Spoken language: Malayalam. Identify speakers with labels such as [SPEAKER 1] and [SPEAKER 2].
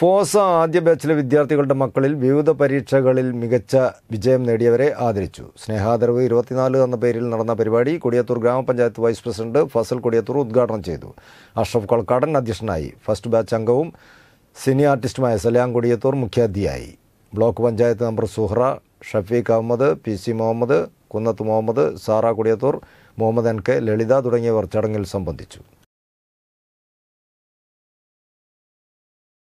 [SPEAKER 1] ഫോസ ആദ്യ ബാച്ചിലെ വിദ്യാർത്ഥികളുടെ മക്കളിൽ വിവിധ പരീക്ഷകളിൽ മികച്ച വിജയം നേടിയവരെ ആദരിച്ചു സ്നേഹാദർവ് ഇരുപത്തിനാല് എന്ന പേരിൽ നടന്ന പരിപാടി കൊടിയത്തൂർ ഗ്രാമപഞ്ചായത്ത് വൈസ് പ്രസിഡന്റ് ഫസൽ കൊടിയത്തൂർ ഉദ്ഘാടനം ചെയ്തു അഷ്റഫ് കൊൾക്കാടൻ അധ്യക്ഷനായി ഫസ്റ്റ് ബാച്ച് അംഗവും സിനി ആർട്ടിസ്റ്റുമായ സലാം കൊടിയത്തൂർ മുഖ്യാതിഥിയായി block panchayat member Suhra Shafeeq Ahmed P C Muhammad Kunnath Muhammad Sara Kodiyathur Muhammad N K Lalitha
[SPEAKER 2] തുടങ്ങിയവർ ചടങ്ങിൽ സംബന്ധിച്ചു